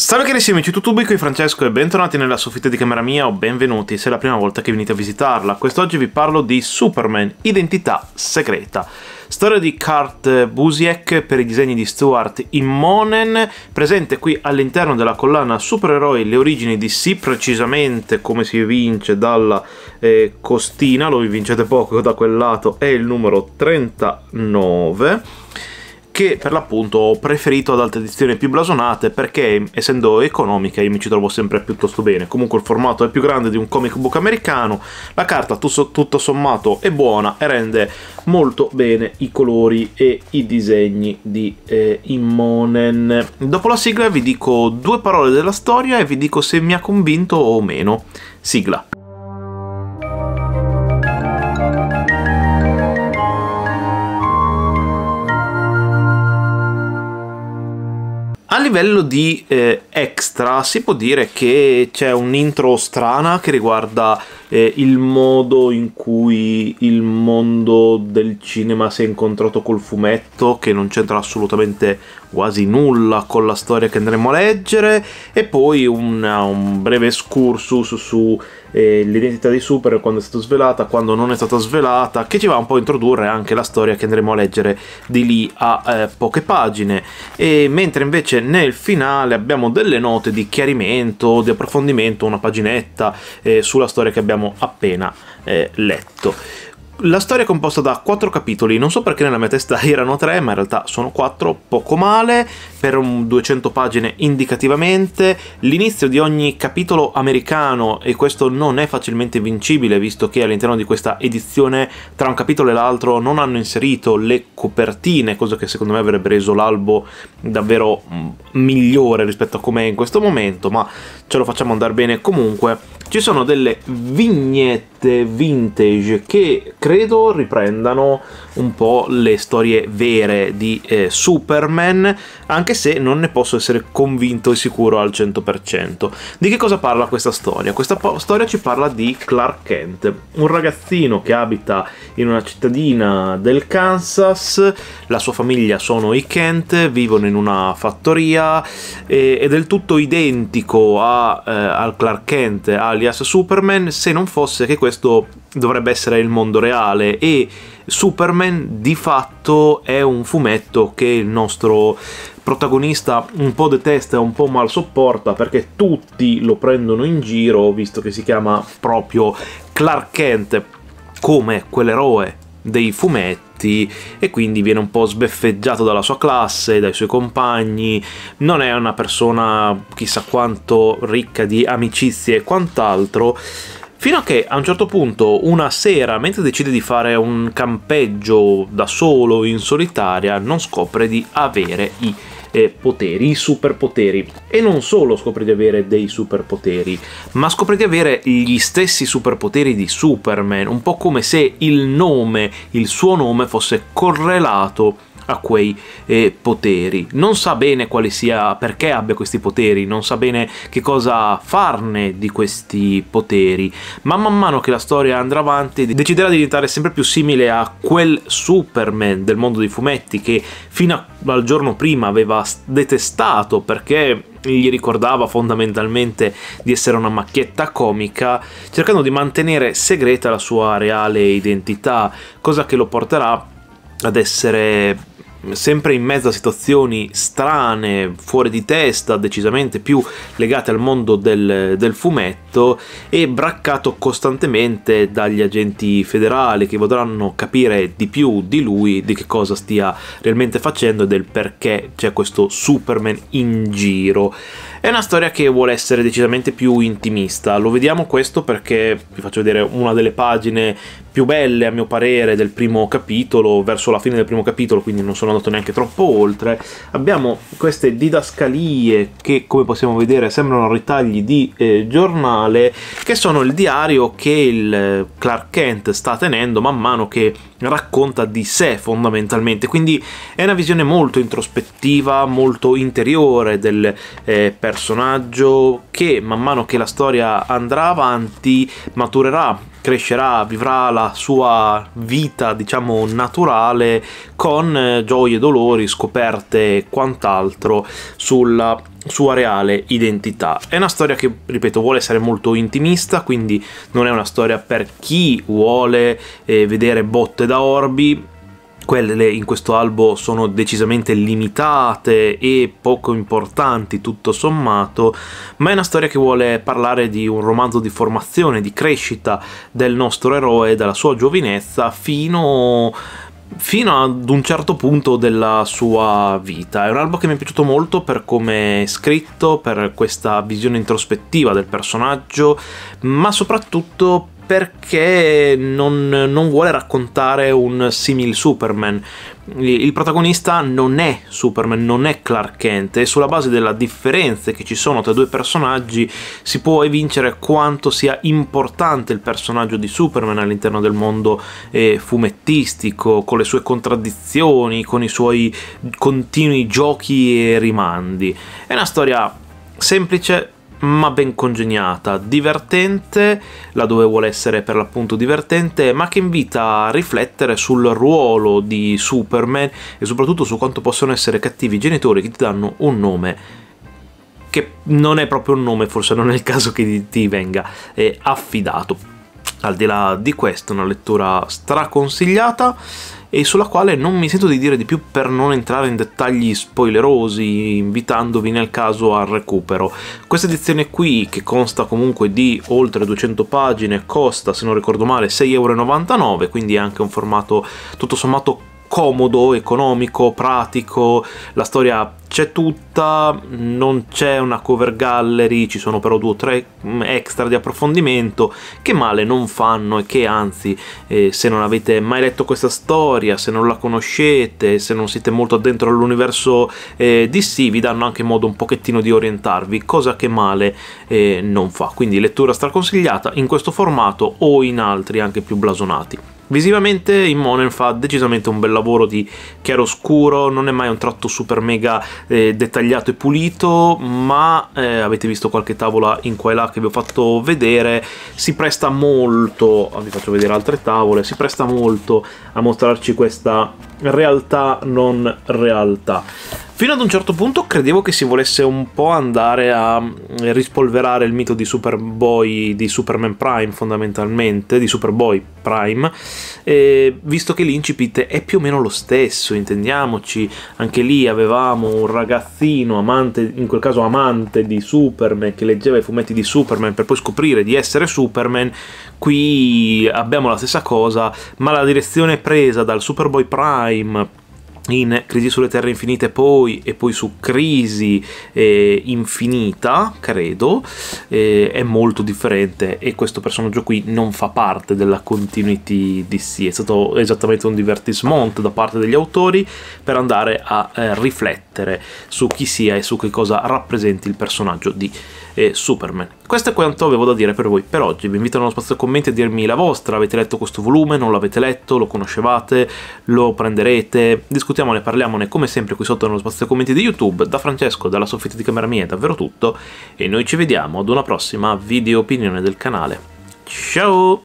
Salve carissimi YouTube, qui Francesco e bentornati nella soffitta di camera mia o benvenuti se è la prima volta che venite a visitarla. Quest'oggi vi parlo di Superman, Identità Segreta. Storia di Kurt Busiek per i disegni di Stuart Immonen, presente qui all'interno della collana Supereroi le origini di sì, precisamente come si vince dalla eh, costina, lo vincete poco da quel lato, è il numero 39 che per l'appunto ho preferito ad altre edizioni più blasonate perché essendo economica io mi ci trovo sempre piuttosto bene. Comunque il formato è più grande di un comic book americano, la carta tutto, sommato è buona e rende molto bene i colori e i disegni di eh, Immonen. Dopo la sigla vi dico due parole della storia e vi dico se mi ha convinto o meno. Sigla. livello di eh, extra si può dire che c'è un'intro strana che riguarda eh, il modo in cui il mondo del cinema si è incontrato col fumetto, che non c'entra assolutamente quasi nulla con la storia che andremo a leggere e poi una, un breve excursus sull'identità eh, di Super quando è stata svelata, quando non è stata svelata, che ci va un po' a introdurre anche la storia che andremo a leggere di lì a eh, poche pagine. E mentre invece nel finale abbiamo delle note di chiarimento, di approfondimento, una paginetta eh, sulla storia che abbiamo appena eh, letto. La storia è composta da quattro capitoli, non so perché nella mia testa erano tre, ma in realtà sono quattro, poco male, per 200 pagine indicativamente. L'inizio di ogni capitolo americano, e questo non è facilmente vincibile, visto che all'interno di questa edizione tra un capitolo e l'altro non hanno inserito le copertine, cosa che secondo me avrebbe reso l'albo davvero mm, migliore rispetto a com'è in questo momento, ma ce lo facciamo andare bene comunque. Ci sono delle vignette vintage che credo riprendano un po' le storie vere di eh, Superman, anche se non ne posso essere convinto e sicuro al 100%. Di che cosa parla questa storia? Questa po- storia ci parla di Clark Kent, un ragazzino che abita in una cittadina del Kansas, la sua famiglia sono i Kent, vivono in una fattoria, eh, è del tutto identico a eh, al Clark Kent alias Superman se non fosse che questo dovrebbe essere il mondo reale e Superman di fatto è un fumetto che il nostro protagonista un po' detesta e un po' mal sopporta perché tutti lo prendono in giro visto che si chiama proprio Clark Kent come quell'eroe dei fumetti tutti e quindi viene un po' sbeffeggiato dalla sua classe, dai suoi compagni, non è una persona chissà quanto ricca di amicizie e quant'altro. Fino a che a un certo punto, una sera, mentre decide di fare un campeggio da solo, in solitaria, non scopre di avere i eh, poteri, i superpoteri. E non solo scopre di avere dei superpoteri, ma scopre di avere gli stessi superpoteri di Superman, un po' come se il nome, il suo nome fosse correlato a quei eh, poteri. Non sa bene quale sia, perché abbia questi poteri, non sa bene che cosa farne di questi poteri, ma man mano che la storia andrà avanti deciderà di diventare sempre più simile a quel Superman del mondo dei fumetti che fino al giorno prima aveva detestato perché gli ricordava fondamentalmente di essere una macchietta comica, cercando di mantenere segreta la sua reale identità, cosa che lo porterà ad essere sempre in mezzo a situazioni strane, fuori di testa, decisamente più legate al mondo del, del, fumetto e braccato costantemente dagli agenti federali che vorranno capire di più di lui, di che cosa stia realmente facendo e del perché c'è questo Superman in giro. È una storia che vuole essere decisamente più intimista, lo vediamo questo perché vi faccio vedere una delle pagine più belle a mio parere del primo capitolo, verso la fine del primo capitolo, quindi non sono andato neanche troppo oltre. Abbiamo queste didascalie che come possiamo vedere sembrano ritagli di eh, giornale, che sono il diario che il eh, Clark Kent sta tenendo man mano che racconta di sé fondamentalmente, quindi è una visione molto introspettiva, molto interiore del eh, personaggio personaggio che man mano che la storia andrà avanti maturerà crescerà, vivrà la sua vita, diciamo, naturale con eh, gioie, dolori, scoperte e quant'altro sulla sua reale identità. È una storia che, ripeto, vuole essere molto intimista, quindi non è una storia per chi vuole eh, vedere botte da orbi, quelle in questo albo sono decisamente limitate e poco importanti tutto sommato, ma è una storia che vuole parlare di un romanzo di formazione, di crescita del nostro eroe dalla sua giovinezza fino fino ad un certo punto della sua vita. È un albo che mi è piaciuto molto per come è scritto, per questa visione introspettiva del personaggio, ma soprattutto perché non, non vuole raccontare un simile Superman. Il protagonista non è Superman, non è Clark Kent e sulla base delle differenze che ci sono tra i due personaggi si può evincere quanto sia importante il personaggio di Superman all'interno del mondo eh, fumettistico, con le sue contraddizioni, con i suoi continui giochi e rimandi. È una storia semplice ma ben congegnata, divertente, laddove vuole essere per l'appunto divertente, ma che invita a riflettere sul ruolo di Superman e soprattutto su quanto possono essere cattivi i genitori che ti danno un nome che non è proprio un nome, forse non è il caso che ti venga affidato. Al di là di questo, una lettura straconsigliata e sulla quale non mi sento di dire di più per non entrare in dettagli spoilerosi, invitandovi nel caso al recupero. Questa edizione qui, che consta comunque di oltre 200 pagine, costa, se non ricordo male, 6,99€, quindi è anche un formato tutto sommato comodo, economico, pratico, la storia c'è tutta, non c'è una cover gallery, ci sono però due o tre mm, extra di approfondimento che male non fanno e che anzi eh, se non avete mai letto questa storia, se non la conoscete, se non siete molto addentro all'universo eh, DC vi danno anche modo un pochettino di orientarvi, cosa che male eh, non fa. Quindi lettura straconsigliata in questo formato o in altri anche più blasonati. Visivamente in Monen fa decisamente un bel lavoro di chiaroscuro, non è mai un tratto super mega eh, dettagliato e pulito, ma eh, avete visto qualche tavola in qua e là che vi ho fatto vedere, si presta molto, ah, vi faccio vedere altre tavole, si presta molto a mostrarci questa realtà non realtà. Fino ad un certo punto credevo che si volesse un po' andare a eh, rispolverare il mito di Superboy, di Superman Prime fondamentalmente, di Superboy Prime, visto che l'incipit è più o meno lo stesso, intendiamoci, anche lì avevamo un ragazzino amante, in quel caso amante di Superman, che leggeva i fumetti di Superman per poi scoprire di essere Superman, qui abbiamo la stessa cosa, ma la direzione presa dal Superboy Prime in Crisi sulle Terre Infinite poi e poi su Crisi eh, Infinita, credo, eh, è molto differente e questo personaggio qui non fa parte della continuity DC, è stato esattamente un divertissement da parte degli autori per andare a eh, riflettere carattere, su chi sia e su che cosa rappresenti il personaggio di eh, Superman. Questo è quanto avevo da dire per voi per oggi, vi invito nello spazio commenti a dirmi la vostra, avete letto questo volume, non l'avete letto, lo conoscevate, lo prenderete, discutiamone, parliamone come sempre qui sotto nello spazio commenti di YouTube, da Francesco, dalla soffitta di camera mia è davvero tutto e noi ci vediamo ad una prossima video opinione del canale. Ciao!